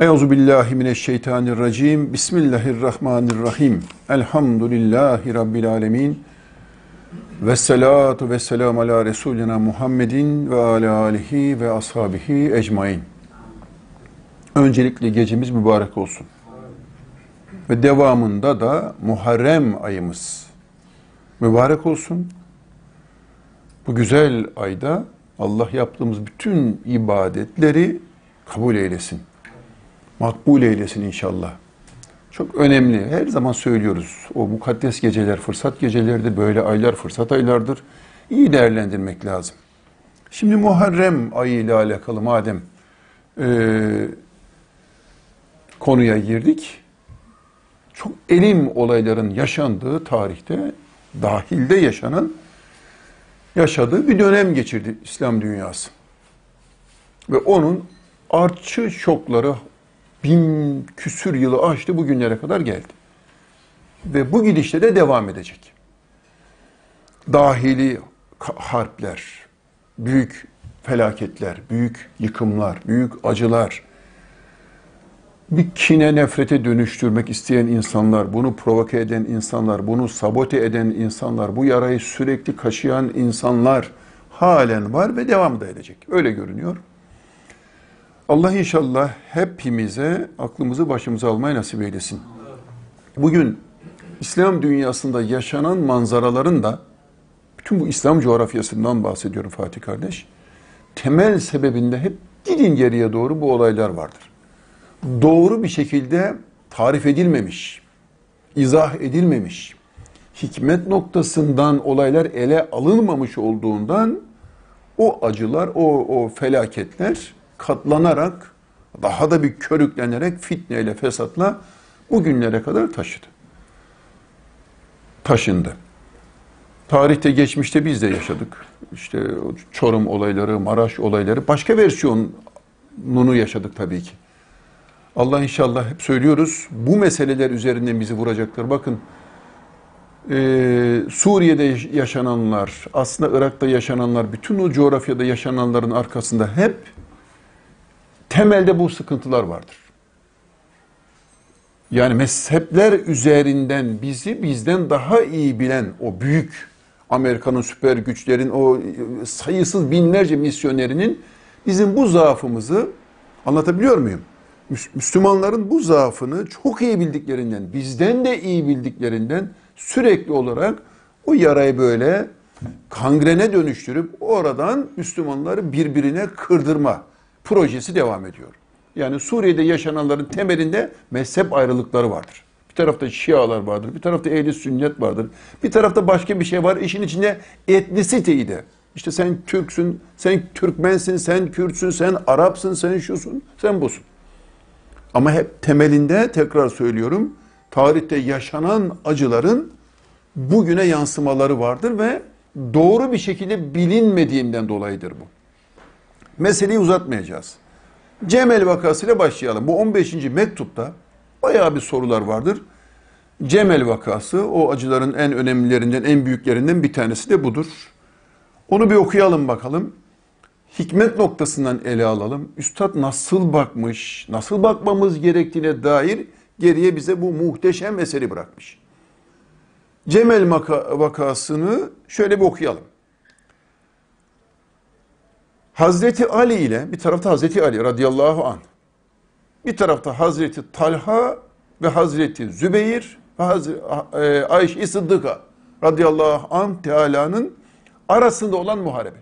Euzu billahi mineşşeytanirracim. Bismillahirrahmanirrahim. Elhamdülillahi rabbil alamin. Ve salatu ve selam ala resulina Muhammedin ve ala alihi ve ashabihi ecmain. Öncelikle gecemiz mübarek olsun. Ve devamında da Muharrem ayımız mübarek olsun. Bu güzel ayda Allah yaptığımız bütün ibadetleri kabul eylesin makbul eylesin inşallah. Çok önemli. Her zaman söylüyoruz. O mukaddes geceler, fırsat geceleridir. Böyle aylar fırsat aylardır. İyi değerlendirmek lazım. Şimdi Muharrem ayı ile alakalı madem e, konuya girdik. Çok elim olayların yaşandığı tarihte, dahilde yaşanan, yaşadığı bir dönem geçirdi İslam dünyası. Ve onun artçı şokları bin küsür yılı aştı bugünlere kadar geldi. Ve bu gidişte de devam edecek. Dahili harpler, büyük felaketler, büyük yıkımlar, büyük acılar, bir kine nefrete dönüştürmek isteyen insanlar, bunu provoke eden insanlar, bunu sabote eden insanlar, bu yarayı sürekli kaşıyan insanlar halen var ve devam da edecek. Öyle görünüyor. Allah inşallah hepimize aklımızı başımıza almayı nasip eylesin. Bugün İslam dünyasında yaşanan manzaraların da bütün bu İslam coğrafyasından bahsediyorum Fatih kardeş. Temel sebebinde hep gidin geriye doğru bu olaylar vardır. Doğru bir şekilde tarif edilmemiş, izah edilmemiş, hikmet noktasından olaylar ele alınmamış olduğundan o acılar, o, o felaketler katlanarak, daha da bir körüklenerek fitneyle, fesatla bugünlere kadar taşıdı. Taşındı. Tarihte geçmişte biz de yaşadık. İşte Çorum olayları, Maraş olayları başka versiyonunu yaşadık tabii ki. Allah inşallah hep söylüyoruz bu meseleler üzerinden bizi vuracaktır. Bakın e, Suriye'de yaşananlar, aslında Irak'ta yaşananlar, bütün o coğrafyada yaşananların arkasında hep temelde bu sıkıntılar vardır. Yani mezhepler üzerinden bizi bizden daha iyi bilen o büyük Amerika'nın süper güçlerin o e, sayısız binlerce misyonerinin bizim bu zaafımızı anlatabiliyor muyum? Müslümanların bu zaafını çok iyi bildiklerinden, bizden de iyi bildiklerinden sürekli olarak o yarayı böyle kangrene dönüştürüp oradan Müslümanları birbirine kırdırma projesi devam ediyor. Yani Suriye'de yaşananların temelinde mezhep ayrılıkları vardır. Bir tarafta Şialar vardır, bir tarafta ehli sünnet vardır. Bir tarafta başka bir şey var. İşin içinde etnisiteyi de. İşte sen Türksün, sen Türkmensin, sen Kürtsün, sen Arapsın, sen şusun, sen busun. Ama hep temelinde tekrar söylüyorum, tarihte yaşanan acıların bugüne yansımaları vardır ve doğru bir şekilde bilinmediğinden dolayıdır bu meseleyi uzatmayacağız. Cemel vakasıyla başlayalım. Bu 15. mektupta bayağı bir sorular vardır. Cemel vakası o acıların en önemlilerinden, en büyüklerinden bir tanesi de budur. Onu bir okuyalım bakalım. Hikmet noktasından ele alalım. Üstad nasıl bakmış, nasıl bakmamız gerektiğine dair geriye bize bu muhteşem eseri bırakmış. Cemel vakasını şöyle bir okuyalım. Hazreti Ali ile bir tarafta Hazreti Ali radıyallahu an, bir tarafta Hazreti Talha ve Hazreti Zübeyir ve Hazreti e, Ayşe Sıddık'a radıyallahu an Teala'nın arasında olan muharebe.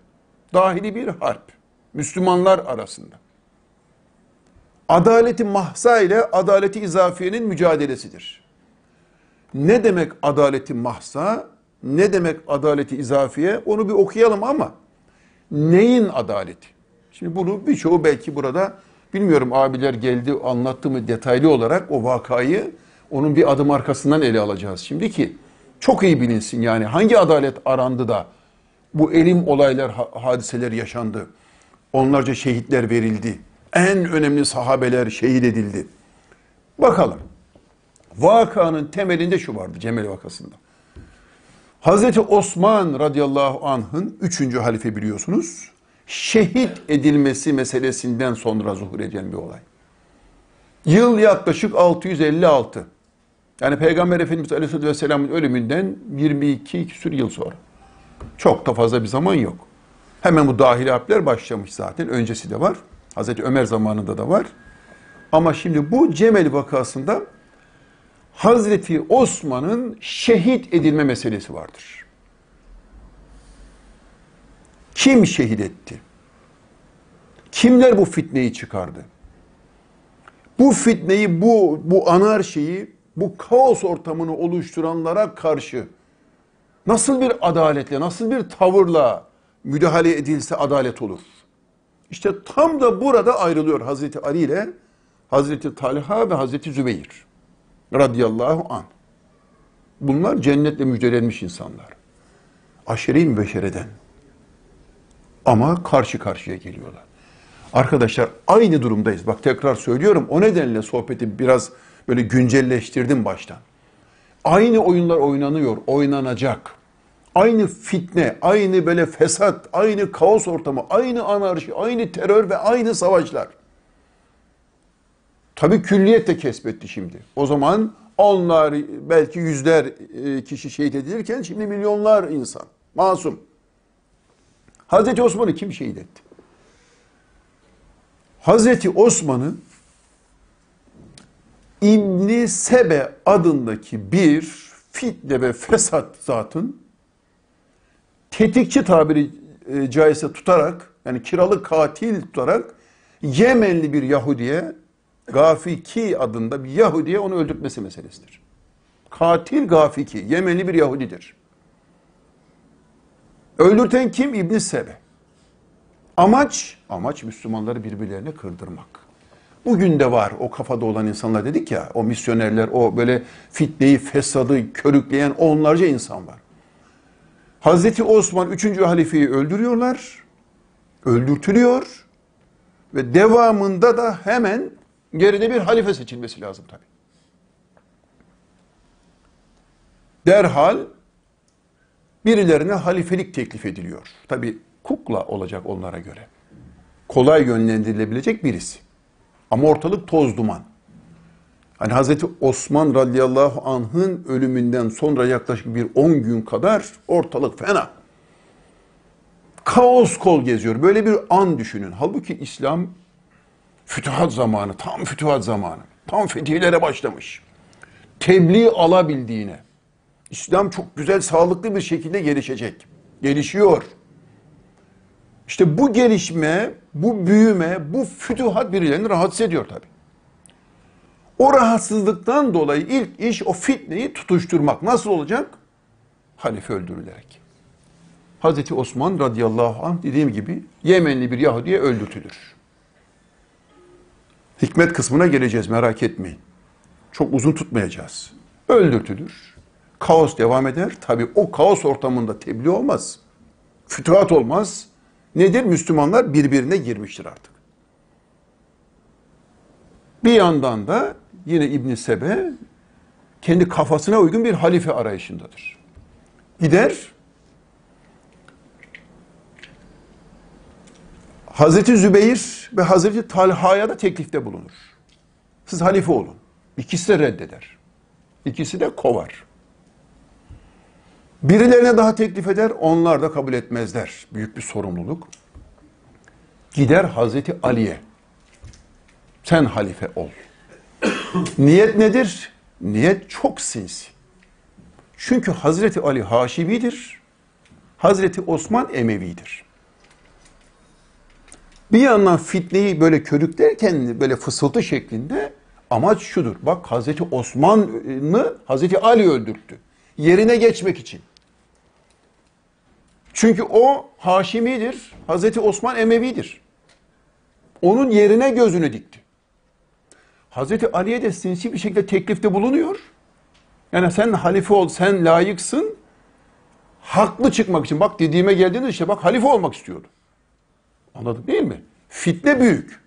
Dahili bir harp. Müslümanlar arasında. Adaleti mahsa ile adaleti izafiyenin mücadelesidir. Ne demek adaleti mahsa, ne demek adaleti izafiye onu bir okuyalım ama Neyin adaleti? Şimdi bunu birçoğu belki burada bilmiyorum abiler geldi anlattı mı detaylı olarak o vakayı onun bir adım arkasından ele alacağız. Şimdi ki çok iyi bilinsin yani hangi adalet arandı da bu elim olaylar, hadiseler yaşandı. Onlarca şehitler verildi. En önemli sahabeler şehit edildi. Bakalım. Vakanın temelinde şu vardı Cemil vakasında. Hazreti Osman radıyallahu anh'ın üçüncü halife biliyorsunuz. Şehit edilmesi meselesinden sonra zuhur eden bir olay. Yıl yaklaşık 656. Yani Peygamber Efendimiz Aleyhisselatü Vesselam'ın ölümünden 22 küsur yıl sonra. Çok da fazla bir zaman yok. Hemen bu dahili harpler başlamış zaten. Öncesi de var. Hazreti Ömer zamanında da var. Ama şimdi bu Cemel vakasında Hazreti Osman'ın şehit edilme meselesi vardır. Kim şehit etti? Kimler bu fitneyi çıkardı? Bu fitneyi, bu, bu anarşiyi, bu kaos ortamını oluşturanlara karşı nasıl bir adaletle, nasıl bir tavırla müdahale edilse adalet olur. İşte tam da burada ayrılıyor Hazreti Ali ile Hazreti Talha ve Hazreti Zübeyir radıyallahu an. Bunlar cennetle müjdelenmiş insanlar. Aşere-i mübeşereden. Ama karşı karşıya geliyorlar. Arkadaşlar aynı durumdayız. Bak tekrar söylüyorum. O nedenle sohbeti biraz böyle güncelleştirdim baştan. Aynı oyunlar oynanıyor, oynanacak. Aynı fitne, aynı böyle fesat, aynı kaos ortamı, aynı anarşi, aynı terör ve aynı savaşlar. Tabii külliyet de kesbetti şimdi. O zaman onlar belki yüzler e, kişi şehit edilirken şimdi milyonlar insan. Masum. Hazreti Osman'ı kim şehit etti? Hazreti Osman'ı İbni Sebe adındaki bir fitne ve fesat zatın tetikçi tabiri e, caizse tutarak yani kiralık katil tutarak Yemenli bir Yahudi'ye Gafiki adında bir Yahudi'ye onu öldürtmesi meselesidir. Katil Gafiki, Yemenli bir Yahudidir. Öldürten kim? İbn Sebe. Amaç, amaç Müslümanları birbirlerine kırdırmak. Bugün de var o kafada olan insanlar dedik ya, o misyonerler, o böyle fitneyi, fesadı körükleyen onlarca insan var. Hazreti Osman 3. halifeyi öldürüyorlar, öldürtülüyor ve devamında da hemen Yerine bir halife seçilmesi lazım tabi. Derhal birilerine halifelik teklif ediliyor. Tabi kukla olacak onlara göre. Kolay yönlendirilebilecek birisi. Ama ortalık toz duman. Hani Hazreti Osman radıyallahu anh'ın ölümünden sonra yaklaşık bir 10 gün kadar ortalık fena. Kaos kol geziyor. Böyle bir an düşünün. Halbuki İslam Fütühat zamanı, tam fütühat zamanı. Tam fetihlere başlamış. Tebliğ alabildiğine. İslam çok güzel, sağlıklı bir şekilde gelişecek. Gelişiyor. İşte bu gelişme, bu büyüme, bu fütühat birilerini rahatsız ediyor tabii. O rahatsızlıktan dolayı ilk iş o fitneyi tutuşturmak. Nasıl olacak? Halife öldürülerek. Hazreti Osman radıyallahu anh dediğim gibi Yemenli bir Yahudi'ye öldürtülür. Hikmet kısmına geleceğiz merak etmeyin. Çok uzun tutmayacağız. Öldürtülür. Kaos devam eder. Tabi o kaos ortamında tebliğ olmaz. Fütuhat olmaz. Nedir? Müslümanlar birbirine girmiştir artık. Bir yandan da yine İbn Sebe kendi kafasına uygun bir halife arayışındadır. Gider Hazreti Zübeyir ve Hazreti Talha'ya da teklifte bulunur. Siz halife olun. İkisi de reddeder. İkisi de kovar. Birilerine daha teklif eder, onlar da kabul etmezler. Büyük bir sorumluluk. Gider Hazreti Ali'ye. Sen halife ol. Niyet nedir? Niyet çok sinsi. Çünkü Hazreti Ali Haşimidir. Hazreti Osman Emevi'dir. Bir yandan fitneyi böyle körüklerken böyle fısıltı şeklinde amaç şudur. Bak Hazreti Osman'ı Hazreti Ali öldürttü. Yerine geçmek için. Çünkü o Haşimidir. Hazreti Osman Emevidir. Onun yerine gözünü dikti. Hazreti Ali'ye de sinsi bir şekilde teklifte bulunuyor. Yani sen halife ol, sen layıksın. Haklı çıkmak için. Bak dediğime geldiğiniz işte bak halife olmak istiyordu. Anladık değil mi? Fitne büyük.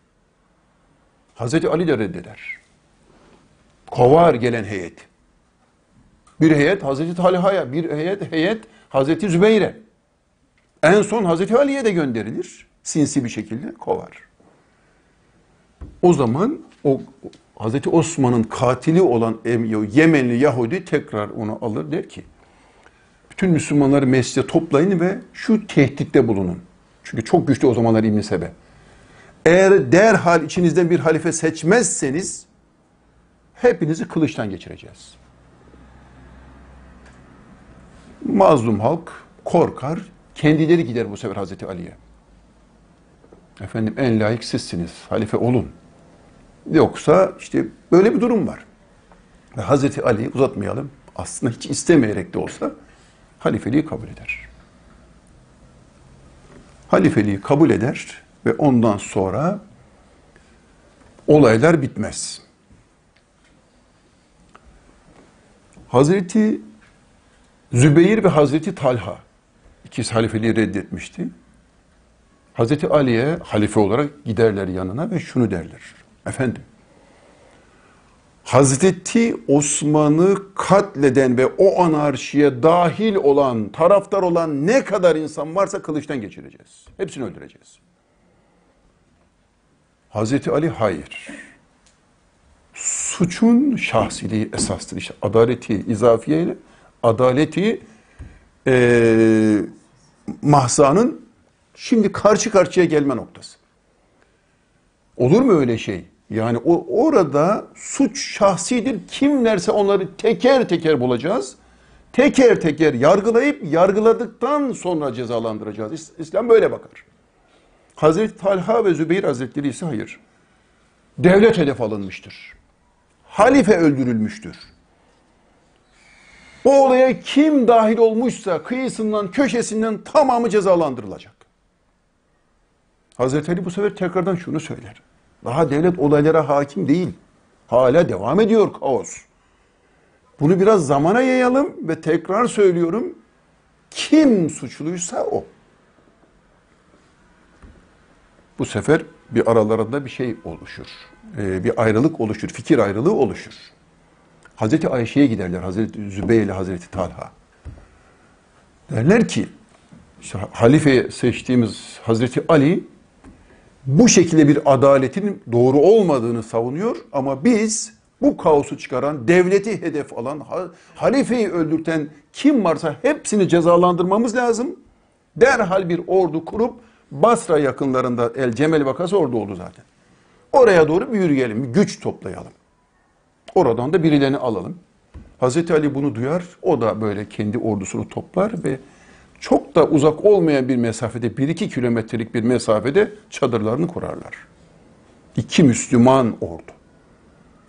Hazreti Ali de reddeder. Kovar gelen heyet. Bir heyet Hazreti Talha'ya, bir heyet heyet Hazreti Zübeyre. En son Hazreti Ali'ye de gönderilir. Sinsi bir şekilde kovar. O zaman o Hazreti Osman'ın katili olan Yemenli Yahudi tekrar onu alır der ki bütün Müslümanları meclise toplayın ve şu tehditte bulunun. Çünkü çok güçlü o zamanlar İbn Sebe. Eğer derhal içinizden bir halife seçmezseniz hepinizi kılıçtan geçireceğiz. Mazlum halk korkar, kendileri gider bu sefer Hazreti Ali'ye. Efendim en layık sizsiniz, halife olun. Yoksa işte böyle bir durum var. Ve Hazreti Ali'yi uzatmayalım. Aslında hiç istemeyerek de olsa halifeliği kabul eder halifeliği kabul eder ve ondan sonra olaylar bitmez. Hazreti Zübeyir ve Hazreti Talha ikisi halifeliği reddetmişti. Hazreti Ali'ye halife olarak giderler yanına ve şunu derler. Efendim Hazreti Osman'ı katleden ve o anarşiye dahil olan, taraftar olan ne kadar insan varsa kılıçtan geçireceğiz. Hepsini öldüreceğiz. Hazreti Ali hayır. Suçun şahsiliği esastır. İşte adaleti izafiyeyle, adaleti ee, mahzanın şimdi karşı karşıya gelme noktası. Olur mu öyle şey? Yani o, orada suç şahsidir. Kimlerse onları teker teker bulacağız. Teker teker yargılayıp yargıladıktan sonra cezalandıracağız. İslam böyle bakar. Hazreti Talha ve Zübeyir Hazretleri ise hayır. Devlet hedef alınmıştır. Halife öldürülmüştür. Bu olaya kim dahil olmuşsa kıyısından, köşesinden tamamı cezalandırılacak. Hazreti Ali bu sefer tekrardan şunu söyler. Daha devlet olaylara hakim değil. Hala devam ediyor kaos. Bunu biraz zamana yayalım ve tekrar söylüyorum. Kim suçluysa o. Bu sefer bir aralarında bir şey oluşur. Ee, bir ayrılık oluşur, fikir ayrılığı oluşur. Hazreti Ayşe'ye giderler, Hazreti Zübeyir ile Hazreti Talha. Derler ki, işte halife seçtiğimiz Hazreti Ali bu şekilde bir adaletin doğru olmadığını savunuyor ama biz bu kaosu çıkaran, devleti hedef alan, halifeyi öldürten kim varsa hepsini cezalandırmamız lazım. Derhal bir ordu kurup Basra yakınlarında El Cemel vakası orada oldu zaten. Oraya doğru bir yürüyelim, güç toplayalım. Oradan da birilerini alalım. Hazreti Ali bunu duyar, o da böyle kendi ordusunu toplar ve çok da uzak olmayan bir mesafede, 1-2 kilometrelik bir mesafede çadırlarını kurarlar. İki Müslüman ordu.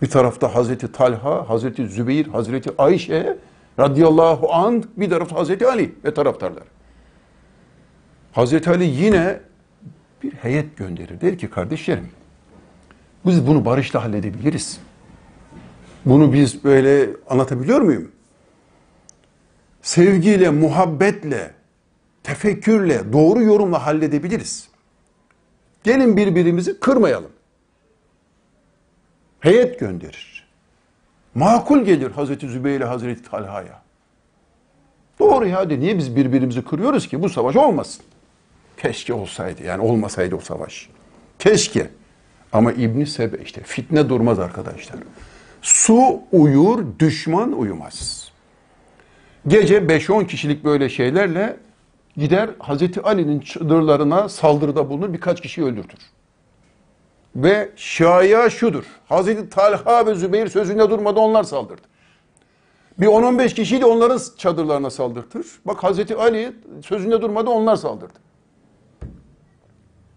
Bir tarafta Hazreti Talha, Hazreti Zübeyir, Hazreti Ayşe radıyallahu an bir tarafta Hazreti Ali ve taraftarlar. Hazreti Ali yine bir heyet gönderir. Der ki kardeşlerim biz bunu barışla halledebiliriz. Bunu biz böyle anlatabiliyor muyum? Sevgiyle, muhabbetle, tefekkürle, doğru yorumla halledebiliriz. Gelin birbirimizi kırmayalım. Heyet gönderir. Makul gelir Hazreti Zübeyir Hazreti Talha'ya. Doğru ya de niye biz birbirimizi kırıyoruz ki bu savaş olmasın. Keşke olsaydı yani olmasaydı o savaş. Keşke. Ama İbni Sebe işte fitne durmaz arkadaşlar. Su uyur, düşman uyumaz. Gece 5-10 kişilik böyle şeylerle gider Hazreti Ali'nin çadırlarına saldırıda bulunur, birkaç kişiyi öldürtür. Ve şaya şudur, Hazreti Talha ve Zübeyir sözünde durmadı onlar saldırdı. Bir 10-15 kişiyi de onların çadırlarına saldırtır. Bak Hazreti Ali sözünde durmadı onlar saldırdı.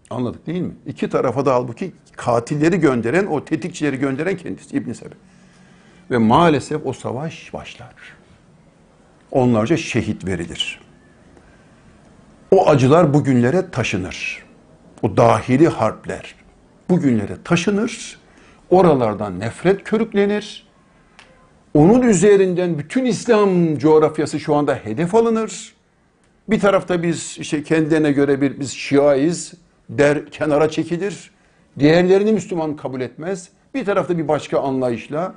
Anladık değil mi? İki tarafa da halbuki katilleri gönderen, o tetikçileri gönderen kendisi İbn Sebe. Ve maalesef o savaş başlar. Onlarca şehit verilir. O acılar bugünlere taşınır. O dahili harpler bugünlere taşınır. Oralardan nefret körüklenir. Onun üzerinden bütün İslam coğrafyası şu anda hedef alınır. Bir tarafta biz işte kendine göre bir biz Şiaiz der kenara çekilir. Diğerlerini Müslüman kabul etmez. Bir tarafta bir başka anlayışla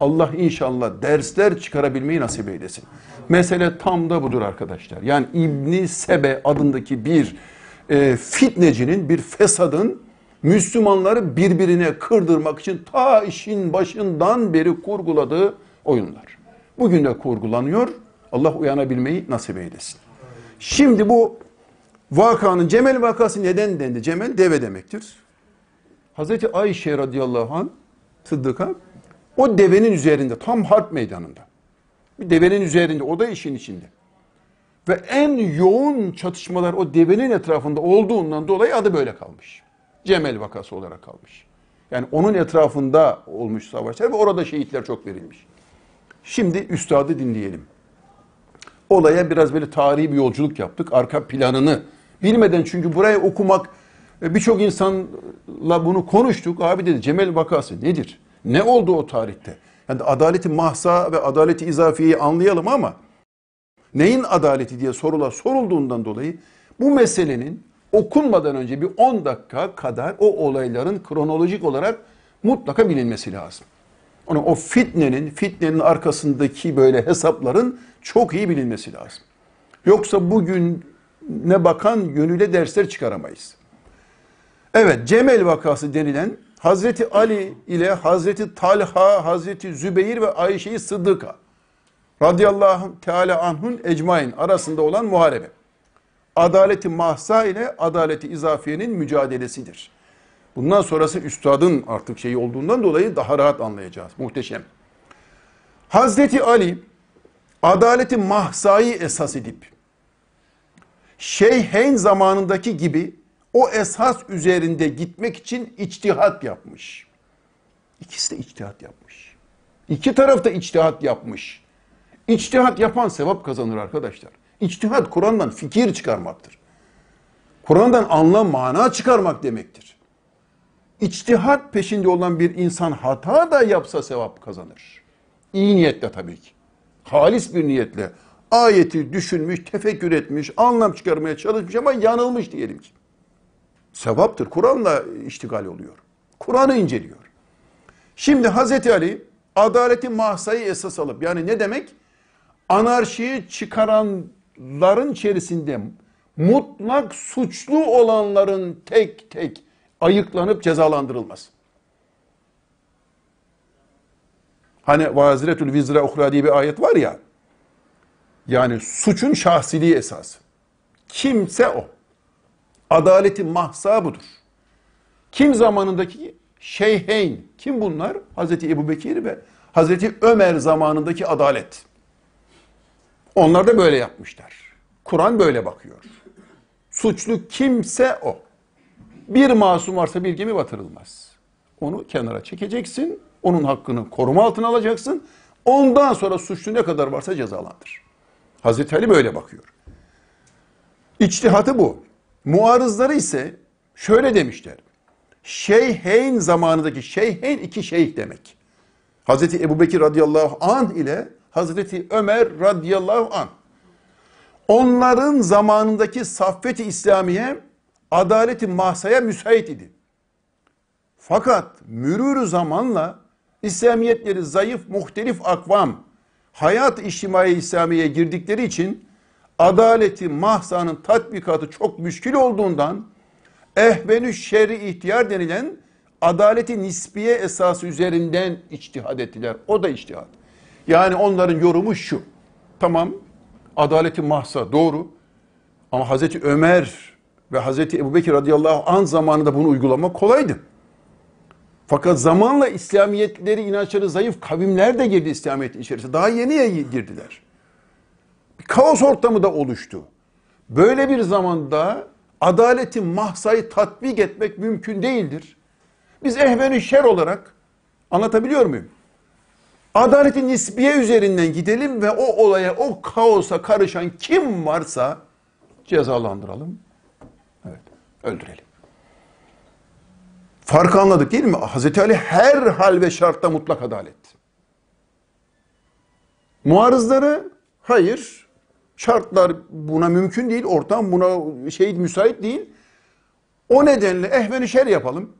Allah inşallah dersler çıkarabilmeyi nasip eylesin. Mesele tam da budur arkadaşlar. Yani İbni Sebe adındaki bir e, fitnecinin, bir fesadın Müslümanları birbirine kırdırmak için ta işin başından beri kurguladığı oyunlar. Bugün de kurgulanıyor. Allah uyanabilmeyi nasip eylesin. Şimdi bu vakanın, Cemel vakası neden dendi? Cemel deve demektir. Hazreti Ayşe radıyallahu anh Sıddık'a o devenin üzerinde tam harp meydanında bir devenin üzerinde, o da işin içinde. Ve en yoğun çatışmalar o devenin etrafında olduğundan dolayı adı böyle kalmış. Cemel vakası olarak kalmış. Yani onun etrafında olmuş savaşlar ve orada şehitler çok verilmiş. Şimdi üstadı dinleyelim. Olaya biraz böyle tarihi bir yolculuk yaptık. Arka planını bilmeden çünkü burayı okumak e, birçok insanla bunu konuştuk. Abi dedi Cemel vakası nedir? Ne oldu o tarihte? Yani adaleti mahsa ve adaleti izafiyeyi anlayalım ama neyin adaleti diye sorular sorulduğundan dolayı bu meselenin okunmadan önce bir 10 dakika kadar o olayların kronolojik olarak mutlaka bilinmesi lazım. Ona o fitnenin, fitnenin arkasındaki böyle hesapların çok iyi bilinmesi lazım. Yoksa bugün ne bakan yönüyle dersler çıkaramayız. Evet, Cemel vakası denilen Hazreti Ali ile Hazreti Talha, Hazreti Zübeyir ve Ayşe-i Sıddıka radıyallahu teala anhun ecmain arasında olan muharebe. Adaleti mahsa ile adaleti izafiyenin mücadelesidir. Bundan sonrası üstadın artık şeyi olduğundan dolayı daha rahat anlayacağız. Muhteşem. Hazreti Ali adaleti mahsayı esas edip Şeyheyn zamanındaki gibi o esas üzerinde gitmek için içtihat yapmış. İkisi de içtihat yapmış. İki taraf da içtihat yapmış. İçtihat yapan sevap kazanır arkadaşlar. İçtihat Kur'an'dan fikir çıkarmaktır. Kur'an'dan anlam, mana çıkarmak demektir. İçtihat peşinde olan bir insan hata da yapsa sevap kazanır. İyi niyetle tabii ki. Halis bir niyetle. Ayeti düşünmüş, tefekkür etmiş, anlam çıkarmaya çalışmış ama yanılmış diyelim ki. Sevaptır. Kur'an'la iştigal oluyor. Kur'an'ı inceliyor. Şimdi Hazreti Ali adaleti mahsayı esas alıp yani ne demek? Anarşiyi çıkaranların içerisinde mutlak suçlu olanların tek tek ayıklanıp cezalandırılmaz. Hani vaziretül vizra uhra diye bir ayet var ya. Yani suçun şahsiliği esas. Kimse o. Adaletin mahsa budur. Kim zamanındaki şeyheyn? Kim bunlar? Hazreti Ebu Bekir ve Hazreti Ömer zamanındaki adalet. Onlar da böyle yapmışlar. Kur'an böyle bakıyor. Suçlu kimse o. Bir masum varsa bir gemi batırılmaz. Onu kenara çekeceksin, onun hakkını koruma altına alacaksın. Ondan sonra suçlu ne kadar varsa cezalandır. Hazreti Ali böyle bakıyor. İçtihatı bu. Muarızları ise şöyle demişler. Şeyheyn zamanındaki şeyheyn iki şeyh demek. Hazreti Ebubekir radıyallahu an ile Hazreti Ömer radıyallahu an. Onların zamanındaki saffeti İslamiye adaleti mahsaya müsait idi. Fakat mürürü zamanla İslamiyetleri zayıf muhtelif akvam hayat içtimai İslamiye girdikleri için adaleti mahsanın tatbikatı çok müşkil olduğundan ehvenü şer'i ihtiyar denilen adaleti nisbiye esası üzerinden içtihad ettiler. O da içtihad. Yani onların yorumu şu. Tamam adaleti mahsa doğru ama Hazreti Ömer ve Hazreti Ebubekir radıyallahu an zamanında bunu uygulamak kolaydı. Fakat zamanla İslamiyetleri, inançları zayıf kavimler de girdi İslamiyet içerisine. Daha yeni girdiler kaos ortamı da oluştu. Böyle bir zamanda adaletin mahsayı tatbik etmek mümkün değildir. Biz ehveni şer olarak anlatabiliyor muyum? Adaleti nisbiye üzerinden gidelim ve o olaya, o kaosa karışan kim varsa cezalandıralım. Evet, öldürelim. Farkı anladık değil mi? Hazreti Ali her hal ve şartta mutlak adalet. Muarızları hayır, Şartlar buna mümkün değil, ortam buna şey müsait değil. O nedenle ehveni şer yapalım.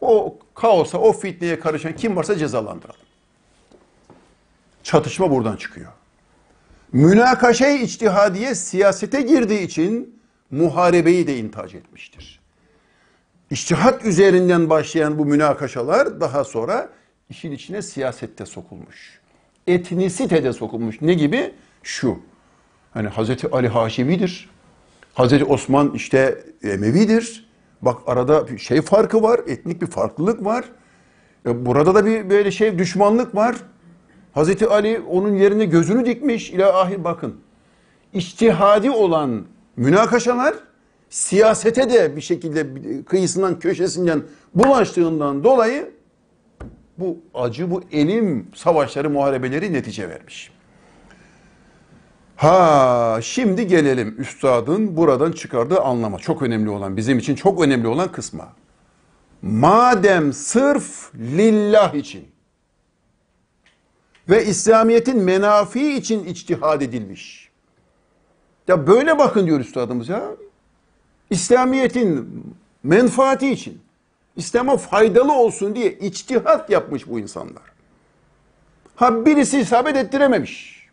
O kaosa, o fitneye karışan kim varsa cezalandıralım. Çatışma buradan çıkıyor. Münakaşe-i içtihadiye siyasete girdiği için muharebeyi de intihac etmiştir. İçtihat üzerinden başlayan bu münakaşalar daha sonra işin içine siyasette sokulmuş etnisitede sokulmuş. Ne gibi? Şu. Hani Hazreti Ali Haşimidir. Hazreti Osman işte Emevidir. Bak arada şey farkı var, etnik bir farklılık var. E, burada da bir böyle şey düşmanlık var. Hazreti Ali onun yerine gözünü dikmiş. İlahi bakın. İçtihadi olan münakaşalar siyasete de bir şekilde kıyısından köşesinden bulaştığından dolayı bu acı, bu elim savaşları, muharebeleri netice vermiş. Ha şimdi gelelim üstadın buradan çıkardığı anlama. Çok önemli olan, bizim için çok önemli olan kısma. Madem sırf lillah için ve İslamiyet'in menafi için içtihad edilmiş. Ya böyle bakın diyor üstadımız ya. İslamiyet'in menfaati için. İslam'a faydalı olsun diye içtihat yapmış bu insanlar. Ha birisi isabet ettirememiş.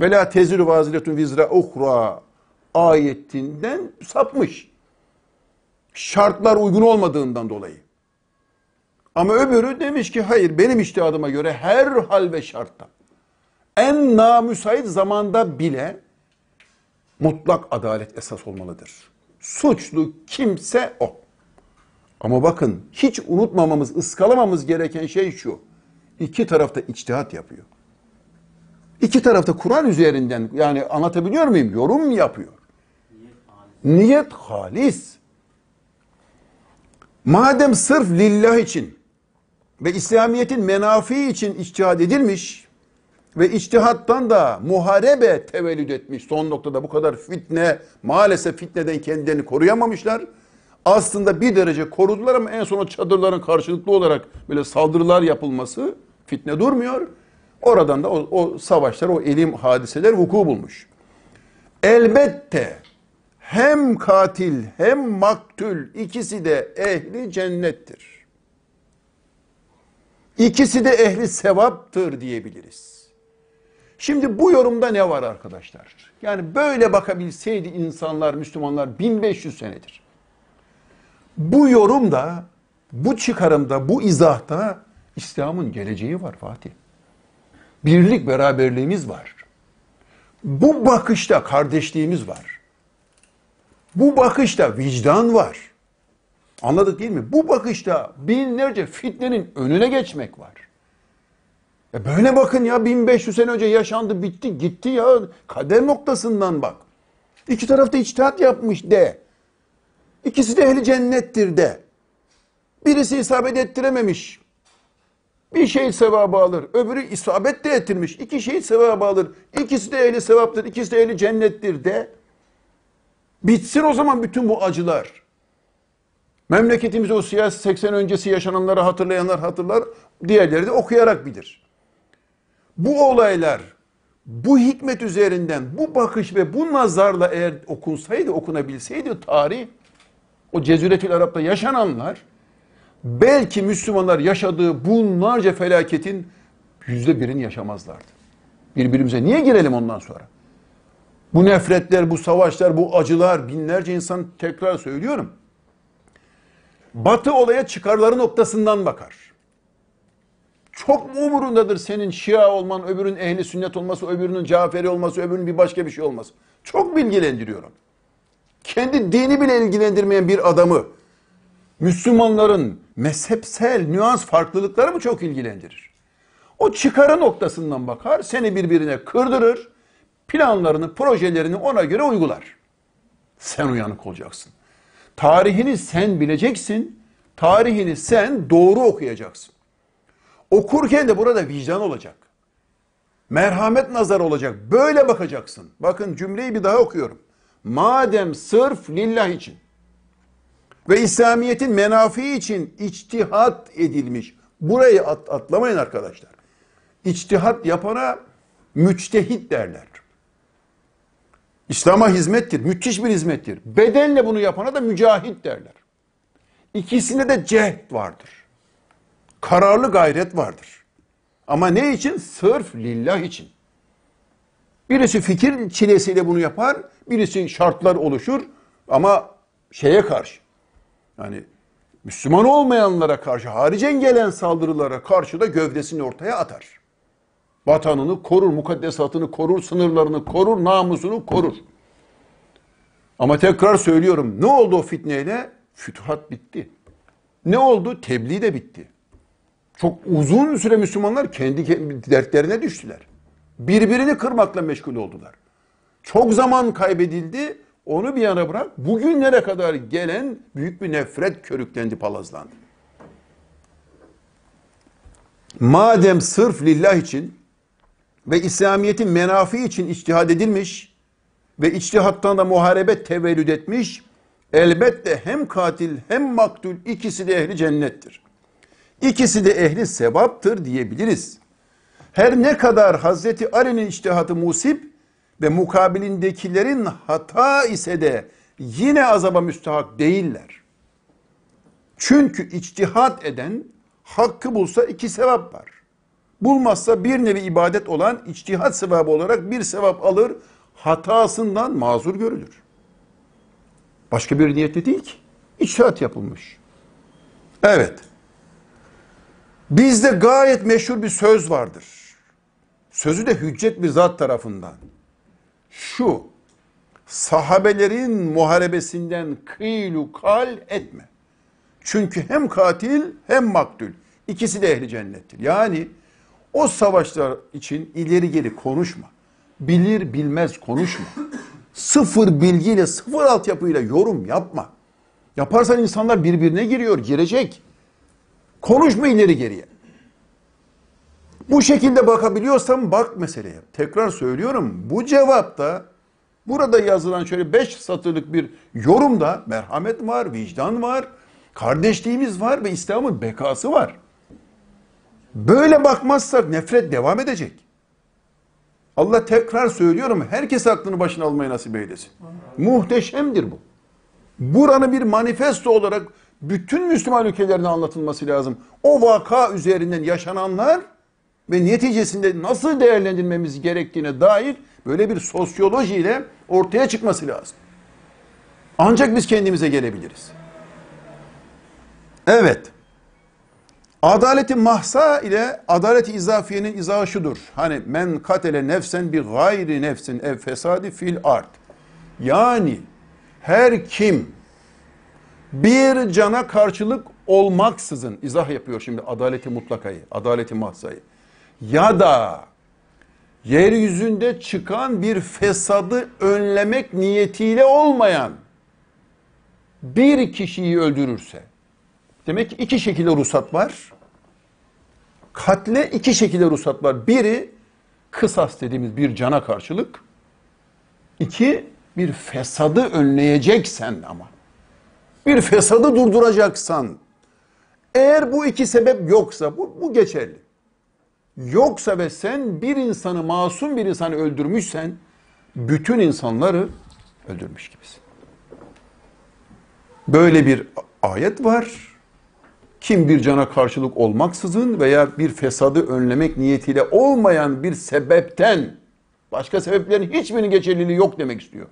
Ve la teziru vaziletun vizra uhra ayetinden sapmış. Şartlar uygun olmadığından dolayı. Ama öbürü demiş ki hayır benim iştihadıma göre her hal ve şartta en namüsait zamanda bile mutlak adalet esas olmalıdır. Suçlu kimse o. Ama bakın hiç unutmamamız, ıskalamamız gereken şey şu. İki tarafta içtihat yapıyor. İki tarafta Kur'an üzerinden yani anlatabiliyor muyum? Yorum yapıyor. Niyet halis. Madem sırf lillah için ve İslamiyet'in menafi için içtihat edilmiş ve içtihattan da muharebe tevellüd etmiş son noktada bu kadar fitne maalesef fitneden kendilerini koruyamamışlar aslında bir derece korudular ama en sona çadırların karşılıklı olarak böyle saldırılar yapılması fitne durmuyor. Oradan da o, o savaşlar, o elim hadiseler vuku bulmuş. Elbette hem katil hem maktül ikisi de ehli cennettir. İkisi de ehli sevaptır diyebiliriz. Şimdi bu yorumda ne var arkadaşlar? Yani böyle bakabilseydi insanlar, Müslümanlar 1500 senedir. Bu yorum da, bu çıkarımda, bu izahta İslam'ın geleceği var Fatih. Birlik beraberliğimiz var. Bu bakışta kardeşliğimiz var. Bu bakışta vicdan var. Anladık değil mi? Bu bakışta binlerce fitnenin önüne geçmek var. E böyle bakın ya 1500 sene önce yaşandı bitti gitti ya kader noktasından bak. İki tarafta içtihat yapmış de. İkisi de ehli cennettir de. Birisi isabet ettirememiş. Bir şey sevabı alır. Öbürü isabet de ettirmiş. İki şey sevabı alır. İkisi de ehli sevaptır. İkisi de ehli cennettir de. Bitsin o zaman bütün bu acılar. Memleketimiz o siyasi 80 öncesi yaşananları hatırlayanlar hatırlar. Diğerleri de okuyarak bilir. Bu olaylar bu hikmet üzerinden, bu bakış ve bu nazarla eğer okunsaydı, okunabilseydi tarih o Ceziretül Arap'ta yaşananlar belki Müslümanlar yaşadığı bunlarca felaketin yüzde birini yaşamazlardı. Birbirimize niye girelim ondan sonra? Bu nefretler, bu savaşlar, bu acılar binlerce insan tekrar söylüyorum. Batı olaya çıkarları noktasından bakar. Çok mu umurundadır senin Şia olman, öbürün ehli sünnet olması, öbürünün Caferi olması, öbürünün bir başka bir şey olması? Çok bilgilendiriyorum kendi dini bile ilgilendirmeyen bir adamı Müslümanların mezhepsel nüans farklılıkları mı çok ilgilendirir? O çıkarı noktasından bakar, seni birbirine kırdırır, planlarını, projelerini ona göre uygular. Sen uyanık olacaksın. Tarihini sen bileceksin, tarihini sen doğru okuyacaksın. Okurken de burada vicdan olacak. Merhamet nazar olacak. Böyle bakacaksın. Bakın cümleyi bir daha okuyorum. Madem sırf lillah için ve İslamiyet'in menafi için içtihat edilmiş. Burayı at, atlamayın arkadaşlar. İçtihat yapana müçtehit derler. İslam'a hizmettir, müthiş bir hizmettir. Bedenle bunu yapana da mücahit derler. İkisinde de cehd vardır. Kararlı gayret vardır. Ama ne için? Sırf lillah için. Birisi fikir çilesiyle bunu yapar, birisi şartlar oluşur ama şeye karşı yani Müslüman olmayanlara karşı, haricen gelen saldırılara karşı da gövdesini ortaya atar. Vatanını korur, mukaddesatını korur, sınırlarını korur, namusunu korur. Ama tekrar söylüyorum, ne oldu o fitneyle? Fütuhat bitti. Ne oldu? Tebliğ de bitti. Çok uzun süre Müslümanlar kendi dertlerine düştüler. Birbirini kırmakla meşgul oldular. Çok zaman kaybedildi. Onu bir yana bırak. Bugünlere kadar gelen büyük bir nefret körüklendi, palazlandı. Madem sırf lillah için ve İslamiyet'in menafi için içtihad edilmiş ve içtihattan da muharebe tevellüd etmiş, elbette hem katil hem maktul ikisi de ehli cennettir. İkisi de ehli sevaptır diyebiliriz. Her ne kadar Hazreti Ali'nin içtihatı musip ve mukabilindekilerin hata ise de yine azaba müstahak değiller. Çünkü içtihat eden hakkı bulsa iki sevap var. Bulmazsa bir nevi ibadet olan içtihat sevabı olarak bir sevap alır, hatasından mazur görülür. Başka bir niyetle değil ki. İçtihat yapılmış. Evet. Bizde gayet meşhur bir söz vardır. Sözü de hüccet bir zat tarafından. Şu, sahabelerin muharebesinden kıylu kal etme. Çünkü hem katil hem maktul. İkisi de ehli cennettir. Yani o savaşlar için ileri geri konuşma. Bilir bilmez konuşma. sıfır bilgiyle, sıfır altyapıyla yorum yapma. Yaparsan insanlar birbirine giriyor, girecek. Konuşma ileri geriye. Bu şekilde bakabiliyorsam bak meseleye. Tekrar söylüyorum bu cevapta burada yazılan şöyle beş satırlık bir yorumda merhamet var, vicdan var, kardeşliğimiz var ve İslam'ın bekası var. Böyle bakmazsak nefret devam edecek. Allah tekrar söylüyorum herkes aklını başına almayı nasip eylesin. Muhteşemdir bu. Buranı bir manifesto olarak bütün Müslüman ülkelerine anlatılması lazım. O vaka üzerinden yaşananlar ve neticesinde nasıl değerlendirmemiz gerektiğine dair böyle bir sosyolojiyle ortaya çıkması lazım. Ancak biz kendimize gelebiliriz. Evet. Adaleti mahsa ile adaleti izafiyenin izahı şudur. Hani men katele nefsen bir gayri nefsin ev fesadi fil art. Yani her kim bir cana karşılık olmaksızın izah yapıyor şimdi adaleti mutlakayı, adaleti mahsayı ya da yeryüzünde çıkan bir fesadı önlemek niyetiyle olmayan bir kişiyi öldürürse demek ki iki şekilde ruhsat var. Katle iki şekilde ruhsat var. Biri kısas dediğimiz bir cana karşılık. İki bir fesadı önleyeceksen ama bir fesadı durduracaksan eğer bu iki sebep yoksa bu, bu geçerli. Yoksa ve sen bir insanı, masum bir insanı öldürmüşsen, bütün insanları öldürmüş gibisin. Böyle bir ayet var. Kim bir cana karşılık olmaksızın veya bir fesadı önlemek niyetiyle olmayan bir sebepten, başka sebeplerin hiçbirinin geçerliliği yok demek istiyor.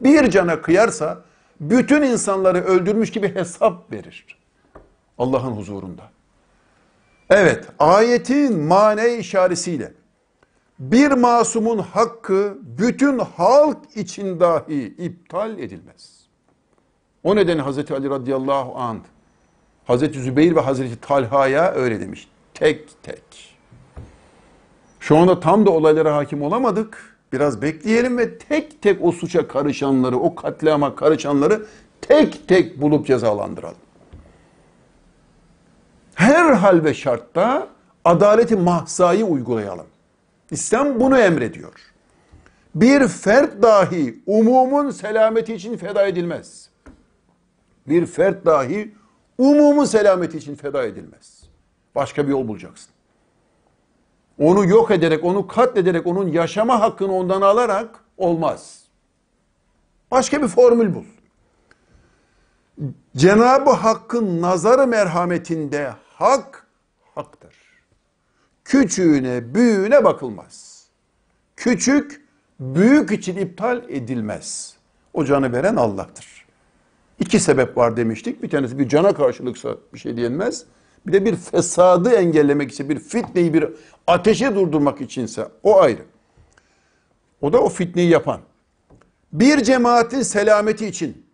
Bir cana kıyarsa, bütün insanları öldürmüş gibi hesap verir. Allah'ın huzurunda. Evet, ayetin mane işaresiyle bir masumun hakkı bütün halk için dahi iptal edilmez. O nedenle Hazreti Ali radıyallahu anh Hazreti Zübeyir ve Hazreti Talha'ya öyle demiş. Tek tek. Şu anda tam da olaylara hakim olamadık. Biraz bekleyelim ve tek tek o suça karışanları, o katliama karışanları tek tek bulup cezalandıralım her hal ve şartta adaleti mahzayı uygulayalım. İslam bunu emrediyor. Bir fert dahi umumun selameti için feda edilmez. Bir fert dahi umumun selameti için feda edilmez. Başka bir yol bulacaksın. Onu yok ederek, onu katlederek, onun yaşama hakkını ondan alarak olmaz. Başka bir formül bul. Cenab-ı Hakk'ın nazarı merhametinde Hak, haktır. Küçüğüne, büyüğüne bakılmaz. Küçük, büyük için iptal edilmez. O canı veren Allah'tır. İki sebep var demiştik. Bir tanesi bir cana karşılıksa bir şey diyenmez. Bir de bir fesadı engellemek için, bir fitneyi, bir ateşe durdurmak içinse o ayrı. O da o fitneyi yapan. Bir cemaatin selameti için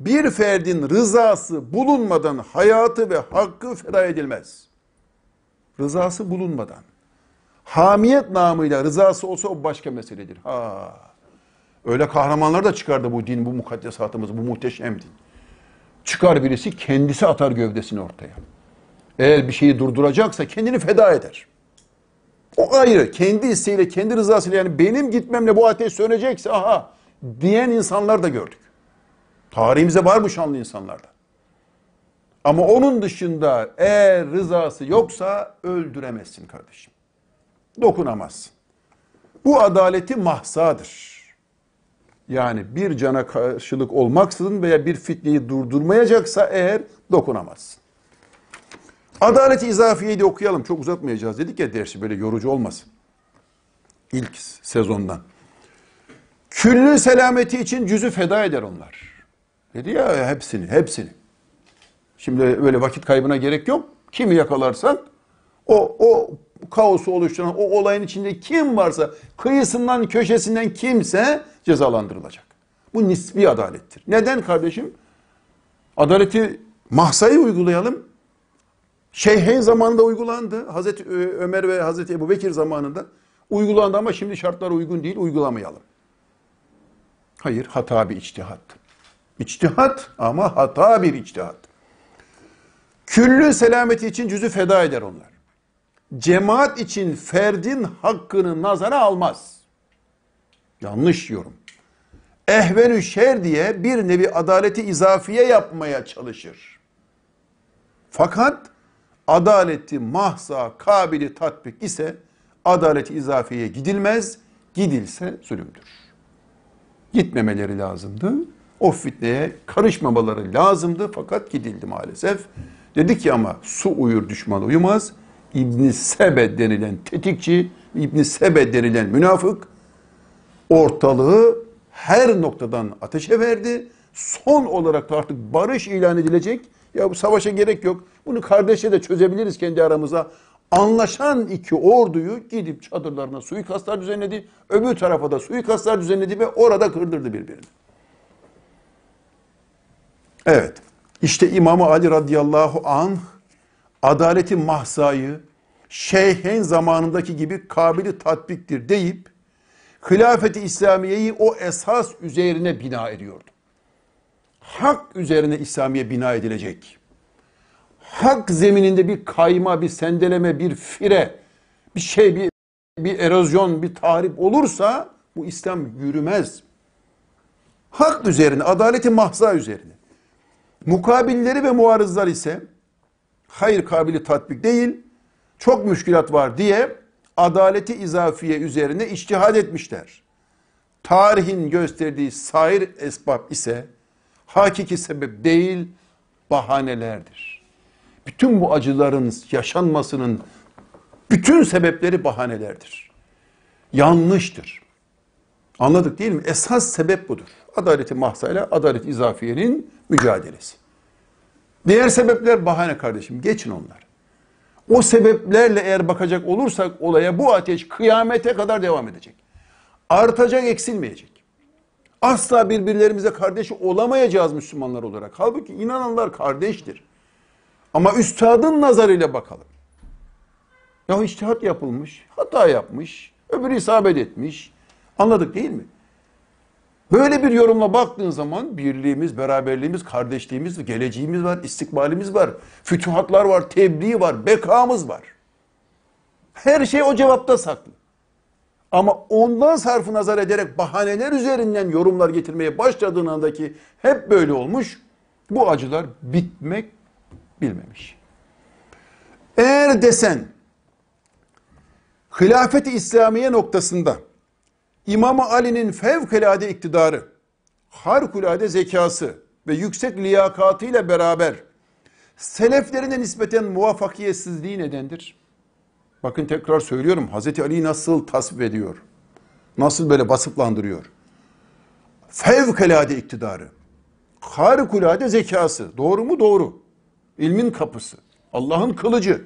bir ferdin rızası bulunmadan hayatı ve hakkı feda edilmez. Rızası bulunmadan. Hamiyet namıyla rızası olsa o başka meseledir. Ha. Öyle kahramanlar da çıkardı bu din, bu mukaddesatımız, bu muhteşem din. Çıkar birisi kendisi atar gövdesini ortaya. Eğer bir şeyi durduracaksa kendini feda eder. O ayrı. Kendi isteğiyle, kendi rızasıyla yani benim gitmemle bu ateş sönecekse aha diyen insanlar da gördük. Tarihimize var bu şanlı insanlarda. Ama onun dışında eğer rızası yoksa öldüremezsin kardeşim. Dokunamazsın. Bu adaleti mahsadır. Yani bir cana karşılık olmaksızın veya bir fitneyi durdurmayacaksa eğer dokunamazsın. Adaleti izafiyeyi de okuyalım. Çok uzatmayacağız dedik ya dersi böyle yorucu olmasın. İlk sezondan. Küllün selameti için cüzü feda eder onlar. Dedi ya hepsini, hepsini. Şimdi öyle vakit kaybına gerek yok. Kimi yakalarsan o, o kaosu oluşturan, o olayın içinde kim varsa, kıyısından, köşesinden kimse cezalandırılacak. Bu nispi adalettir. Neden kardeşim? Adaleti mahsayı uygulayalım. Şeyh'in zamanında uygulandı. Hazreti Ömer ve Hazreti Ebu Bekir zamanında uygulandı ama şimdi şartlar uygun değil, uygulamayalım. Hayır, hata bir içtihattır. İçtihat ama hata bir içtihat. Küllün selameti için cüzü feda eder onlar. Cemaat için ferdin hakkını nazara almaz. Yanlış yorum. Ehvenü şer diye bir nevi adaleti izafiye yapmaya çalışır. Fakat adaleti mahza kabili tatbik ise adaleti izafiye gidilmez, gidilse zulümdür. Gitmemeleri lazımdı o fitneye karışmamaları lazımdı fakat gidildi maalesef. Dedi ki ama su uyur düşman uyumaz. İbn Sebe denilen tetikçi, İbn Sebe denilen münafık ortalığı her noktadan ateşe verdi. Son olarak da artık barış ilan edilecek. Ya bu savaşa gerek yok. Bunu kardeşle de çözebiliriz kendi aramıza. Anlaşan iki orduyu gidip çadırlarına suikastlar düzenledi. Öbür tarafa da suikastlar düzenledi ve orada kırdırdı birbirini. Evet. İşte İmam Ali radıyallahu an adaleti mahzayı şeyhen zamanındaki gibi kabili tatbiktir deyip hilafeti İslamiye'yi o esas üzerine bina ediyordu. Hak üzerine İslamiye bina edilecek. Hak zemininde bir kayma, bir sendeleme, bir fire, bir şey, bir, bir erozyon, bir tahrip olursa bu İslam yürümez. Hak üzerine, adaleti mahza üzerine. Mukabilleri ve muarızlar ise hayır kabili tatbik değil, çok müşkilat var diye adaleti izafiye üzerine iştihad etmişler. Tarihin gösterdiği sair esbab ise hakiki sebep değil, bahanelerdir. Bütün bu acıların yaşanmasının bütün sebepleri bahanelerdir. Yanlıştır. Anladık değil mi? Esas sebep budur. Adaleti mahsayla adalet izafiyenin mücadelesi. Diğer sebepler bahane kardeşim. Geçin onlar. O sebeplerle eğer bakacak olursak olaya bu ateş kıyamete kadar devam edecek. Artacak, eksilmeyecek. Asla birbirlerimize kardeş olamayacağız Müslümanlar olarak. Halbuki inananlar kardeştir. Ama üstadın nazarıyla bakalım. Ya iştihat yapılmış, hata yapmış, öbürü isabet etmiş. Anladık değil mi? Böyle bir yorumla baktığın zaman birliğimiz, beraberliğimiz, kardeşliğimiz, geleceğimiz var, istikbalimiz var, fütuhatlar var, tebliğ var, bekamız var. Her şey o cevapta saklı. Ama ondan sarfı nazar ederek bahaneler üzerinden yorumlar getirmeye başladığın andaki hep böyle olmuş. Bu acılar bitmek bilmemiş. Eğer desen hilafeti İslamiye noktasında İmam Ali'nin fevkalade iktidarı, harikulade zekası ve yüksek liyakatıyla beraber seleflerine nispeten muvaffakiyetsizliği nedendir? Bakın tekrar söylüyorum Hazreti Ali nasıl tasvip ediyor? Nasıl böyle basıplandırıyor? Fevkalade iktidarı, harikulade zekası, doğru mu? Doğru. İlmin kapısı, Allah'ın kılıcı